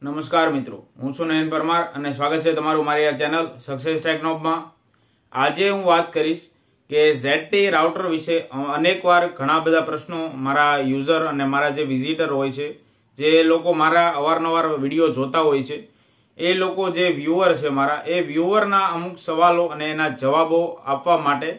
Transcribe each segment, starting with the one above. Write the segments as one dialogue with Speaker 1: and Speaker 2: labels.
Speaker 1: નમસ્કાર મિત્રો હું છું નયન પરમાર અને સ્વાગત છે તમારું મારી આ ચેનલ સક્સેસ ટેકનોપમાં આજે હું વાત કરીશ કે ઝેડટી રાઉટર વિશે અનેકવાર ઘણા બધા પ્રશ્નો મારા યુઝર અને મારા જે વિઝિટર હોય છે જે લોકો મારા અવારનવાર વિડીયો જોતા હોય છે એ લોકો જે વ્યુઅર છે મારા એ વ્યુઅરના અમુક સવાલો અને એના જવાબો આપવા માટે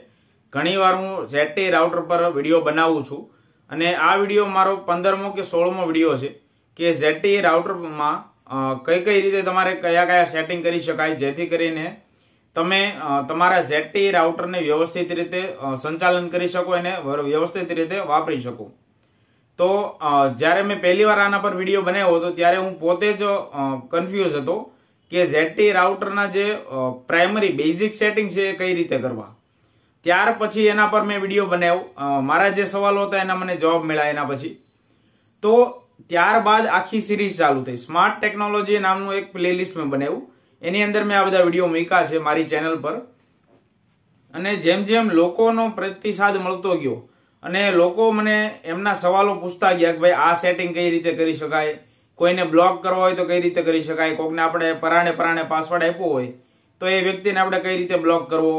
Speaker 1: ઘણીવાર હું ઝેડટી રાઉટર પર વિડીયો બનાવું છું અને આ વિડીયો મારો પંદરમો કે સોળમો વિડીયો છે કે ઝેડટી રાઉટરમાં કઈ કઈ રીતે તમારે કયા કયા સેટિંગ કરી શકાય જેથી કરીને તમે તમારા ઝેટી રાઉટરને વ્યવસ્થિત રીતે સંચાલન કરી શકો અને વ્યવસ્થિત રીતે વાપરી શકો તો જ્યારે મેં પહેલી વાર આના પર વિડીયો બનાવ્યો હતો ત્યારે હું પોતે જ કન્ફ્યુઝ હતો કે ઝેટી રાઉટરના જે પ્રાઇમરી બેઝિક સેટિંગ છે એ કઈ રીતે કરવા ત્યાર પછી એના પર મેં વિડીયો બનાવ્યો મારા જે સવાલો હતા એના મને જવાબ મળ્યા એના પછી તો ત્યારબાદ આખી સિરીઝ ચાલુ થઈ સ્માર્ટ ટેકનોલોજી નામનું એક પ્લેલિસ્ટ મેં બનાવ્યું એની અંદર મેં આ બધા વિડીયો મૂક્યા છે મારી ચેનલ પર અને જેમ જેમ લોકોનો પ્રતિસાદ મળતો ગયો અને લોકો મને એમના સવાલો પૂછતા ગયા કે ભાઈ આ સેટિંગ કઈ રીતે કરી શકાય કોઈને બ્લોક કરવા હોય તો કઈ રીતે કરી શકાય કોકને આપણે પરાણે પરાણે પાસવર્ડ આપ્યો હોય તો એ વ્યક્તિને આપણે કઈ રીતે બ્લોક કરવો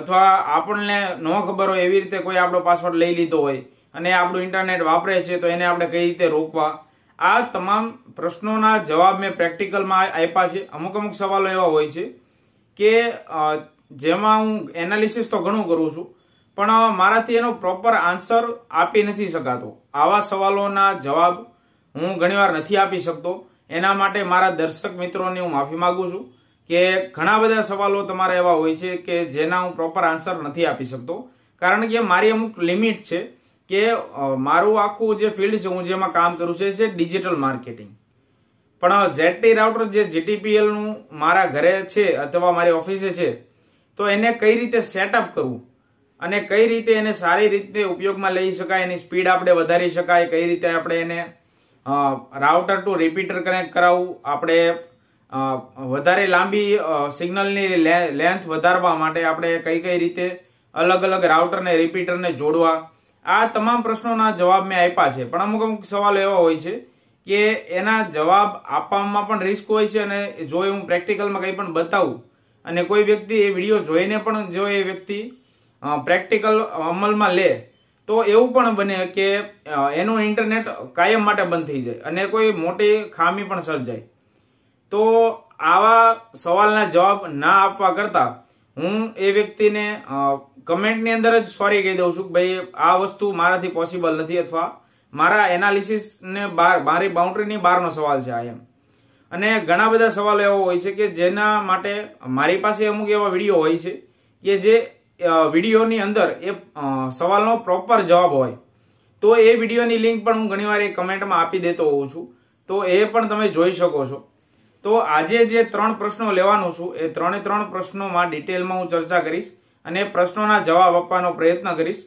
Speaker 1: અથવા આપણને ન ખબર હોય એવી રીતે કોઈ આપણો પાસવર્ડ લઈ લીધો હોય અને આપણું ઇન્ટરનેટ વાપરે છે તો એને આપણે કઈ રીતે રોકવા આ તમામ પ્રશ્નોના જવાબ મેં પ્રેક્ટિકલમાં આપ્યા છે અમુક અમુક સવાલો એવા હોય છે કે જેમાં હું એનાલિસિસ તો ઘણું કરું છું પણ મારાથી એનો પ્રોપર આન્સર આપી નથી શકાતો આવા સવાલોના જવાબ હું ઘણીવાર નથી આપી શકતો એના માટે મારા દર્શક મિત્રોને હું માફી માગું છું કે ઘણા બધા સવાલો તમારા એવા હોય છે કે જેના હું પ્રોપર આન્સર નથી આપી શકતો કારણ કે મારી અમુક લિમિટ છે કે મારું આખું જે ફિલ્ડ છે હું જેમાં કામ કરું છું જે ડિજિટલ માર્કેટિંગ પણ ઝેડ ટી રાઉટર જે જીટીપીએલનું મારા ઘરે છે અથવા મારી ઓફિસે છે તો એને કઈ રીતે સેટઅપ કરવું અને કઈ રીતે એને સારી રીતે ઉપયોગમાં લઈ શકાય એની સ્પીડ આપણે વધારી શકાય કઈ રીતે આપણે એને રાઉટર ટુ રિપીટર કનેક્ટ કરાવવું આપણે વધારે લાંબી સિગ્નલની લેન્થ વધારવા માટે આપણે કઈ કઈ રીતે અલગ અલગ રાઉટરને રિપીટરને જોડવા આ તમામ પ્રશ્નોના જવાબ મેં આપ્યા છે પણ અમુક અમુક સવાલ એવા હોય છે કે એના જવાબ આપવામાં પણ રિસ્ક હોય છે અને જો હું પ્રેક્ટિકલમાં કંઈ પણ બતાવું અને કોઈ વ્યક્તિ એ વિડીયો જોઈને પણ જો એ વ્યક્તિ પ્રેક્ટિકલ અમલમાં લે તો એવું પણ બને કે એનું ઇન્ટરનેટ કાયમ માટે બંધ થઈ જાય અને કોઈ મોટી ખામી પણ સર્જાય તો આવા સવાલના જવાબ ના આપવા કરતાં હું એ વ્યક્તિને કમેન્ટની અંદર જ સોરી કહી દઉં છું કે ભાઈ આ વસ્તુ મારાથી પોસિબલ નથી અથવા મારા એનાલિસિસને બહાર મારી બાઉન્ડ્રીની બહારનો સવાલ છે આ એમ અને ઘણા બધા સવાલો એવો હોય છે કે જેના માટે મારી પાસે અમુક એવા વિડીયો હોય છે કે જે વિડીયોની અંદર એ સવાલનો પ્રોપર જવાબ હોય તો એ વિડીયોની લિંક પણ હું ઘણીવાર એ કમેન્ટમાં આપી દેતો હોઉં છું તો એ પણ તમે જોઈ શકો છો તો આજે જે ત્રણ પ્રશ્નો લેવાનો છું એ ત્રણે ત્રણ પ્રશ્નોમાં ડિટેલમાં હું ચર્ચા કરીશ અને પ્રશ્નોના જવાબ આપવાનો પ્રયત્ન કરીશ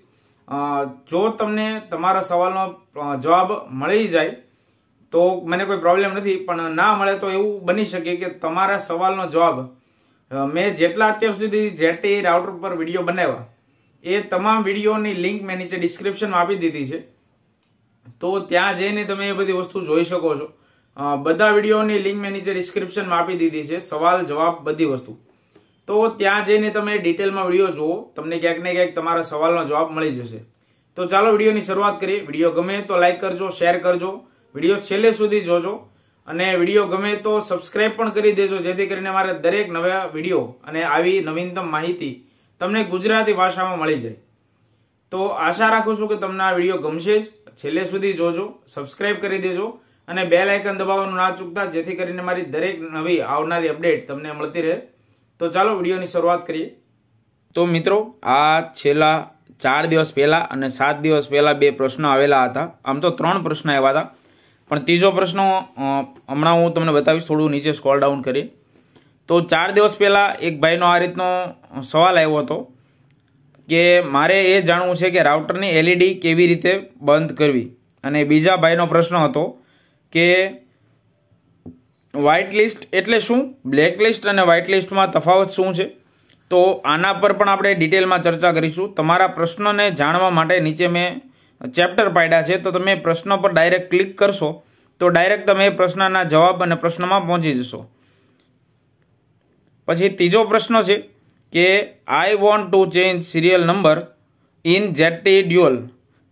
Speaker 1: જો તમને તમારા સવાલનો જવાબ મળી જાય તો મને કોઈ પ્રોબ્લેમ નથી પણ ના મળે તો એવું બની શકે કે તમારા સવાલનો જવાબ મેં જેટલા અત્યાર સુધી જેટી રાઉટર પર વિડીયો બનાવ્યા એ તમામ વિડીયોની લિંક મેં નીચે ડિસ્ક્રિપ્શનમાં આપી દીધી છે તો ત્યાં જઈને તમે એ બધી વસ્તુ જોઈ શકો છો બધા વિડીયોની લિંક મેં નીચે ડિસ્ક્રિપ્શનમાં આપી દીધી છે સવાલ જવાબ બધી વસ્તુ તો ત્યાં જઈને તમે ડિટેલમાં વિડીયો જુઓ તમને ક્યાંક ને ક્યાંક તમારા સવાલનો જવાબ મળી જશે તો ચાલો વિડીયોની શરૂઆત કરીએ વિડીયો ગમે તો લાઇક કરજો શેર કરજો વિડીયો છેલ્લે સુધી જોજો અને વિડીયો ગમે તો સબસ્ક્રાઇબ પણ કરી દેજો જેથી કરીને મારે દરેક નવા વિડીયો અને આવી નવીનતમ માહિતી તમને ગુજરાતી ભાષામાં મળી જાય તો આશા રાખું છું કે તમને આ વિડીયો ગમશે જ છેલ્લે સુધી જોજો સબસ્ક્રાઇબ કરી દેજો અને બે લાયકન દબાવવાનું ના ચૂકતા જેથી કરીને મારી દરેક નવી આવનારી અપડેટ તમને મળતી રહે તો ચાલો વિડીયોની શરૂઆત કરીએ તો મિત્રો આ છેલ્લા ચાર દિવસ પહેલાં અને સાત દિવસ પહેલાં બે પ્રશ્નો આવેલા હતા આમ તો ત્રણ પ્રશ્ન આવ્યા હતા પણ ત્રીજો પ્રશ્ન હમણાં હું તમને બતાવીશ થોડું નીચે સ્કોલ ડાઉન કરી તો ચાર દિવસ પહેલાં એક ભાઈનો આ રીતનો સવાલ આવ્યો હતો કે મારે એ જાણવું છે કે રાઉટરની એલઈડી કેવી રીતે બંધ કરવી અને બીજા ભાઈનો પ્રશ્ન હતો કે વ્હાઇટ લિસ્ટ એટલે શું બ્લેક લિસ્ટ અને વ્હાઇટ લિસ્ટમાં તફાવત શું છે તો આના પર પણ આપણે ડિટેલમાં ચર્ચા કરીશું તમારા પ્રશ્નને જાણવા માટે નીચે મેં ચેપ્ટર પાડ્યા છે તો તમે પ્રશ્ન પર ડાયરેક્ટ ક્લિક કરશો તો ડાયરેક્ટ તમે પ્રશ્નના જવાબ અને પ્રશ્નમાં પહોંચી જશો પછી ત્રીજો પ્રશ્ન છે કે I want to change serial number in ZT dual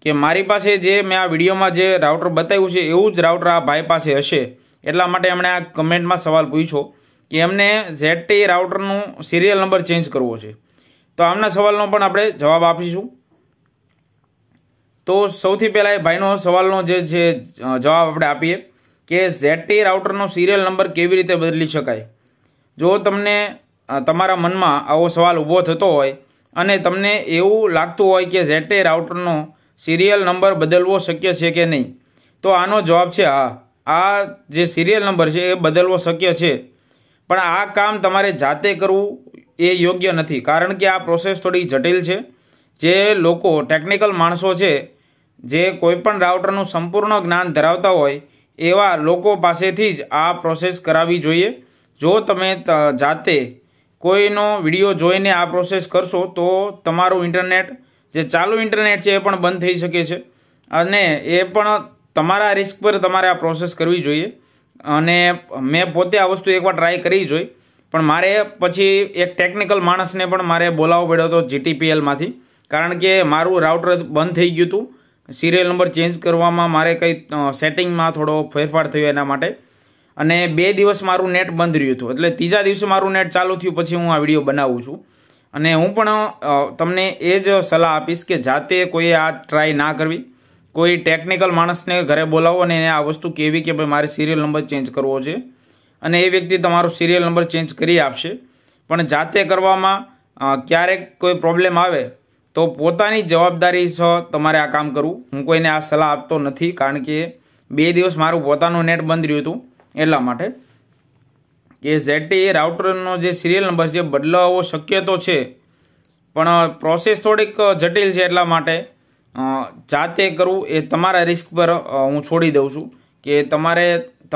Speaker 1: કે મારી પાસે જે મેં આ વિડીયોમાં જે રાઉટર બતાવ્યું છે એવું જ રાઉટર આ ભાઈ પાસે હશે એટલા માટે એમણે આ કમેન્ટમાં સવાલ પૂછ્યો કે એમને ઝેડટી રાઉટરનું સિરિયલ નંબર ચેન્જ કરવો છે તો આમના સવાલનો પણ આપણે જવાબ આપીશું તો સૌથી પહેલાં એ ભાઈનો સવાલનો જે છે જવાબ આપણે આપીએ કે ઝેડટી રાઉટરનો સિરિયલ નંબર કેવી રીતે બદલી શકાય જો તમને તમારા મનમાં આવો સવાલ ઊભો થતો હોય અને તમને એવું લાગતું હોય કે ઝેડટી રાઉટરનો સિરિયલ નંબર બદલવો શક્ય છે કે નહીં તો આનો જવાબ છે હા આ જે સિરિયલ નંબર છે એ બદલવો શક્ય છે પણ આ કામ તમારે જાતે કરવું એ યોગ્ય નથી કારણ કે આ પ્રોસેસ થોડી જટિલ છે જે લોકો ટેકનિકલ માણસો છે જે કોઈપણ રાઉટરનું સંપૂર્ણ જ્ઞાન ધરાવતા હોય એવા લોકો પાસેથી જ આ પ્રોસેસ કરાવવી જોઈએ જો તમે જાતે કોઈનો વિડીયો જોઈને આ પ્રોસેસ કરશો તો તમારું ઇન્ટરનેટ જે ચાલુ ઇન્ટરનેટ છે એ પણ બંધ થઈ શકે છે અને એ પણ તમારા રિસ્ક પર તમારે આ પ્રોસેસ કરવી જોઈએ અને મેં પોતે આ વસ્તુ એકવાર ટ્રાય કરી જોઈ પણ મારે પછી એક ટેકનિકલ માણસને પણ મારે બોલાવવો પડ્યો હતો જીટીપીએલમાંથી કારણ કે મારું રાઉટર બંધ થઈ ગયું હતું સિરિયલ નંબર ચેન્જ કરવામાં મારે કંઈ સેટિંગમાં થોડો ફેરફાર થયો એના માટે અને બે દિવસ મારું નેટ બંધ રહ્યું હતું એટલે ત્રીજા દિવસે મારું નેટ ચાલુ થયું પછી હું આ વિડીયો બનાવું છું અને હું પણ તમને એ જ સલાહ આપીશ કે જાતે કોઈ આ ટ્રાય ના કરવી કોઈ ટેકનિકલ માણસને ઘરે બોલાવો અને એને આ વસ્તુ કહેવી કે ભાઈ મારે સિરિયલ નંબર ચેન્જ કરવો છે અને એ વ્યક્તિ તમારો સિરિયલ નંબર ચેન્જ કરી આપશે પણ જાતે કરવામાં ક્યારેક કોઈ પ્રોબ્લેમ આવે તો પોતાની જવાબદારી સહ તમારે આ કામ કરવું હું કોઈને આ સલાહ આપતો નથી કારણ કે બે દિવસ મારું પોતાનું નેટ બંધ રહ્યું હતું એટલા માટે કે ઝેટીએ રાઉટરનો જે સિરિયલ નંબર છે બદલાવવો શક્ય તો છે પણ પ્રોસેસ થોડીક જટિલ છે એટલા માટે જાતે કરવું એ તમારા રિસ્ક પર હું છોડી દઉં છું કે તમારે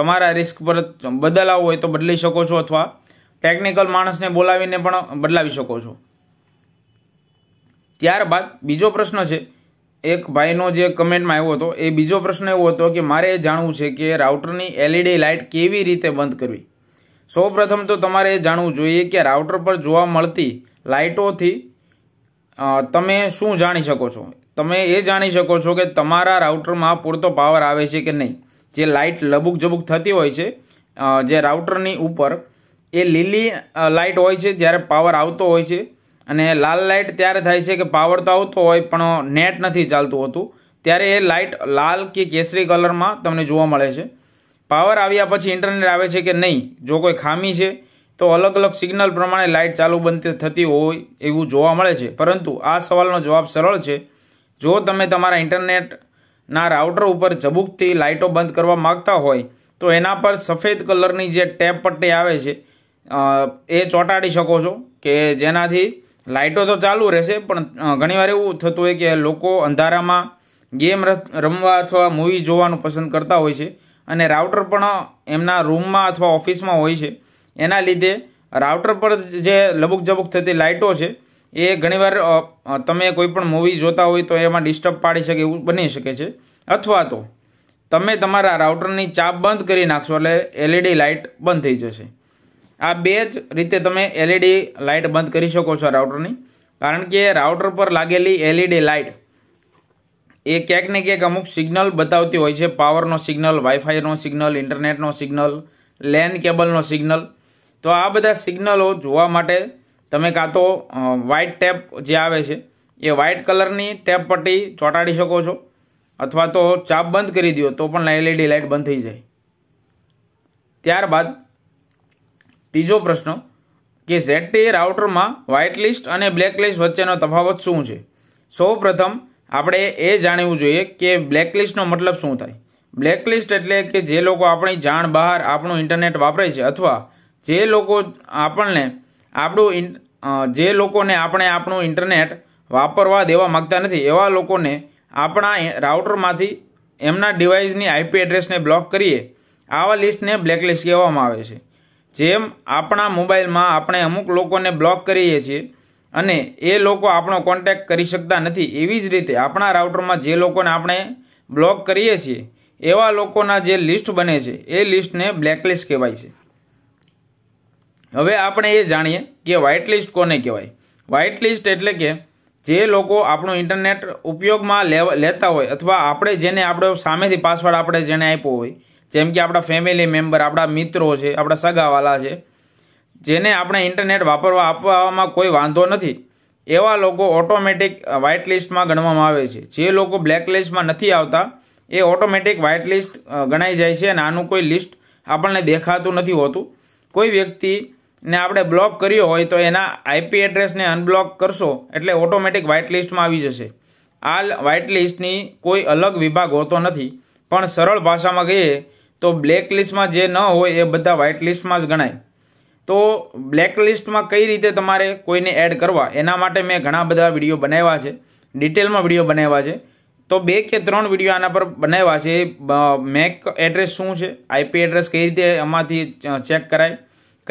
Speaker 1: તમારા રિસ્ક પર બદલાવવો હોય તો બદલી શકો છો અથવા ટેકનિકલ માણસને બોલાવીને પણ બદલાવી શકો છો ત્યારબાદ બીજો પ્રશ્ન છે એક ભાઈનો જે કમેન્ટમાં આવ્યો હતો એ બીજો પ્રશ્ન એવો હતો કે મારે જાણવું છે કે રાઉટરની એલઈડી e લાઇટ કેવી રીતે બંધ કરવી સૌપ્રથમ તો તમારે એ જાણવું જોઈએ કે રાઉટર પર જોવા મળતી લાઇટોથી તમે શું જાણી શકો છો તમે એ જાણી શકો છો કે તમારા રાઉટરમાં પૂરતો પાવર આવે છે કે નહીં જે લાઇટ લબુક જબુક થતી હોય છે જે રાઉટરની ઉપર એ લીલી લાઇટ હોય છે જ્યારે પાવર આવતો હોય છે અને લાલ લાઇટ ત્યારે થાય છે કે પાવર તો આવતો હોય પણ નેટ નથી ચાલતું હોતું ત્યારે એ લાઇટ લાલ કે કેસરી કલરમાં તમને જોવા મળે છે પાવર આવ્યા પછી ઇન્ટરનેટ આવે છે કે નહીં જો કોઈ ખામી છે તો અલગ અલગ સિગ્નલ પ્રમાણે લાઇટ ચાલુ બંધ થતી હોય એવું જોવા મળે છે પરંતુ આ સવાલનો જવાબ સરળ છે જો તમે તમારા ઇન્ટરનેટના રાઉટર ઉપર ચબુકથી લાઇટો બંધ કરવા માગતા હોય તો એના પર સફેદ કલરની જે ટેપ પટ્ટી આવે છે એ ચોંટાડી શકો છો કે જેનાથી લાઇટો તો ચાલુ રહેશે પણ ઘણીવાર એવું થતું હોય કે લોકો અંધારામાં ગેમ રમવા અથવા મૂવી જોવાનું પસંદ કરતા હોય છે અને રાઉટર પણ એમના રૂમમાં અથવા ઓફિસમાં હોય છે એના લીધે રાઉટર પર જે લબુક જબુક થતી લાઇટો છે એ ઘણીવાર તમે કોઈપણ મૂવી જોતા હોય તો એમાં ડિસ્ટર્બ પાડી શકે એવું બની શકે છે અથવા તો તમે તમારા રાઉટરની ચાપ બંધ કરી નાખશો એટલે એલઈડી લાઇટ બંધ થઈ જશે આ બે જ રીતે તમે એલઈડી લાઇટ બંધ કરી શકો છો રાઉટરની કારણ કે રાઉટર પર લાગેલી એલઈડી લાઇટ એ ક્યાંક ને ક્યાંક અમુક સિગ્નલ બતાવતી હોય છે પાવરનો સિગ્નલ વાઈફાઈનો સિગ્નલ ઇન્ટરનેટનો સિગ્નલ લેન કેબલનો સિગ્નલ તો આ બધા સિગ્નલો જોવા માટે તમે કાં તો વ્હાઇટ ટેપ જે આવે છે એ વ્હાઇટ કલરની ટેપ પટ્ટી ચોંટાડી શકો છો અથવા તો ચાપ બંધ કરી દો તો પણ એલઈડી લાઇટ બંધ થઈ જાય ત્યારબાદ ત્રીજો પ્રશ્ન કે ઝેડ ઝેડટી રાઉટરમાં વ્હાઇટ લિસ્ટ અને બ્લેક લિસ્ટ વચ્ચેનો તફાવત શું છે સૌ પ્રથમ આપણે એ જાણવું જોઈએ કે બ્લેકલિસ્ટનો મતલબ શું થાય બ્લેકલિસ્ટ એટલે કે જે લોકો આપણી જાણ બહાર આપણું ઇન્ટરનેટ વાપરે છે અથવા જે લોકો આપણને આપણું જે લોકોને આપણે આપણું ઇન્ટરનેટ વાપરવા દેવા માગતા નથી એવા લોકોને આપણા રાઉટરમાંથી એમના ડિવાઇસની આઈપી એડ્રેસને બ્લોક કરીએ આવા લિસ્ટને બ્લેકલિસ્ટ કહેવામાં આવે છે જેમ આપણા મોબાઈલમાં આપણે અમુક લોકોને બ્લોક કરીએ છીએ અને એ લોકો આપણો કોન્ટેક્ટ કરી શકતા નથી એવી જ રીતે આપણા રાઉટરમાં જે લોકોને આપણે બ્લોક કરીએ છીએ એવા લોકોના જે લિસ્ટ બને છે એ લિસ્ટને બ્લેકલિસ્ટ કહેવાય છે હવે આપણે એ જાણીએ કે વ્હાઇટ લિસ્ટ કોને કહેવાય વ્હાઇટ લિસ્ટ એટલે કે જે લોકો આપણો ઇન્ટરનેટ ઉપયોગમાં લેવા લેતા હોય અથવા આપણે જેને આપણે સામેથી પાસવર્ડ આપણે જેને આપ્યો હોય જેમ કે આપણા ફેમિલી મેમ્બર આપણા મિત્રો છે આપણા સગાવાલા છે જેને આપણે ઇન્ટરનેટ વાપરવા આપવામાં કોઈ વાંધો નથી એવા લોકો ઓટોમેટિક વ્હાઇટ લિસ્ટમાં ગણવામાં આવે છે જે લોકો બ્લેક લિસ્ટમાં નથી આવતા એ ઓટોમેટિક વ્હાઇટ લિસ્ટ ગણાઈ જાય છે અને આનું કોઈ લિસ્ટ આપણને દેખાતું નથી હોતું કોઈ વ્યક્તિને આપણે બ્લોક કર્યો હોય તો એના આઈપી એડ્રેસને અનબ્લોક કરશો એટલે ઓટોમેટિક વ્હાઇટ લિસ્ટમાં આવી જશે આ વ્હાઇટ લિસ્ટની કોઈ અલગ વિભાગ હોતો નથી પણ સરળ ભાષામાં કહીએ તો બ્લેક લિસ્ટમાં જે ન હોય એ બધા વ્હાઇટ લિસ્ટમાં જ ગણાય તો બ્લેકલિસ્ટમાં કઈ રીતે તમારે કોઈને એડ કરવા એના માટે મેં ઘણા બધા વિડીયો બનાવ્યા છે ડિટેલમાં વિડીયો બનાવ્યા છે તો બે કે ત્રણ વિડીયો આના પર બનાવ્યા છે મેક એડ્રેસ શું છે આઈપી એડ્રેસ કઈ રીતે એમાંથી ચેક કરાય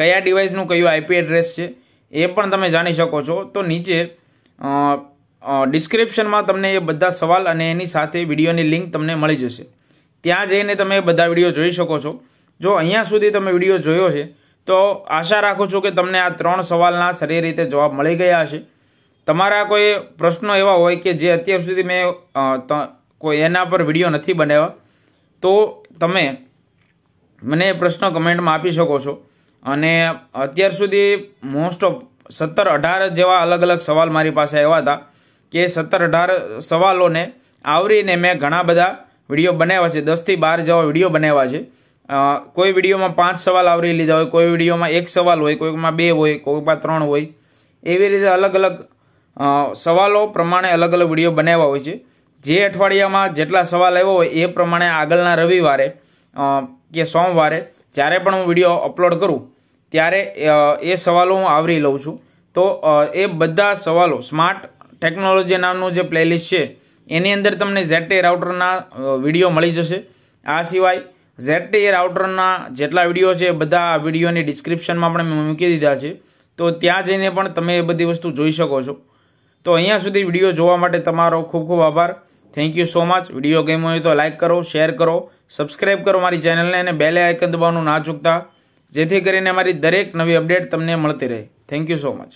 Speaker 1: કયા ડિવાઇસનું કયું આઈપી એડ્રેસ છે એ પણ તમે જાણી શકો છો તો નીચે ડિસ્ક્રિપ્શનમાં તમને એ બધા સવાલ અને એની સાથે વિડીયોની લિંક તમને મળી જશે ત્યાં જઈને તમે બધા વિડીયો જોઈ શકો છો જો અહીંયા સુધી તમે વિડીયો જોયો છે તો આશા રાખું છું કે તમને આ ત્રણ સવાલના સારી રીતે જવાબ મળી ગયા હશે તમારા કોઈ પ્રશ્નો એવા હોય કે જે અત્યાર સુધી મેં કોઈ એના પર વિડીયો નથી બનાવ્યા તો તમે મને એ પ્રશ્ન કમેન્ટમાં આપી શકો છો અને અત્યાર સુધી મોસ્ટ ઓફ સત્તર અઢાર જેવા અલગ અલગ સવાલ મારી પાસે આવ્યા હતા કે સત્તર અઢાર સવાલોને આવરીને મેં ઘણા બધા વિડીયો બનાવ્યા છે દસથી બાર જેવા વિડીયો બનાવ્યા છે કોઈ વિડીયોમાં પાંચ સવાલ આવરી લીધા હોય કોઈ વિડીયોમાં એક સવાલ હોય કોઈકમાં બે હોય કોઈકમાં ત્રણ હોય એવી રીતે અલગ અલગ સવાલો પ્રમાણે અલગ અલગ વિડીયો બનાવ્યા હોય છે જે અઠવાડિયામાં જેટલા સવાલ આવ્યો હોય એ પ્રમાણે આગળના રવિવારે કે સોમવારે જ્યારે પણ હું વિડીયો અપલોડ કરું ત્યારે એ સવાલો હું આવરી લઉં છું તો એ બધા સવાલો સ્માર્ટ ટેકનોલોજી નામનું જે પ્લેલિસ્ટ છે એની અંદર તમને ઝેટે રાઉટરના વિડીયો મળી જશે આ સિવાય ઝેટટી રાઉટરના જેટલા વિડીયો છે બધા વિડીયોની ડિસ્ક્રિપ્શનમાં પણ મેં મૂકી દીધા છે તો ત્યાં જઈને પણ તમે એ બધી વસ્તુ જોઈ શકો છો તો અહીંયા સુધી વિડીયો જોવા માટે તમારો ખૂબ ખૂબ આભાર thank you so much video game હોય તો લાઇક કરો શેર કરો સબસ્ક્રાઇબ કરો મારી ચેનલને અને બેલે આઇકન દબાવવાનું ના ચૂકતા જેથી કરીને મારી દરેક નવી અપડેટ તમને મળતી રહે થેન્ક યુ સો મચ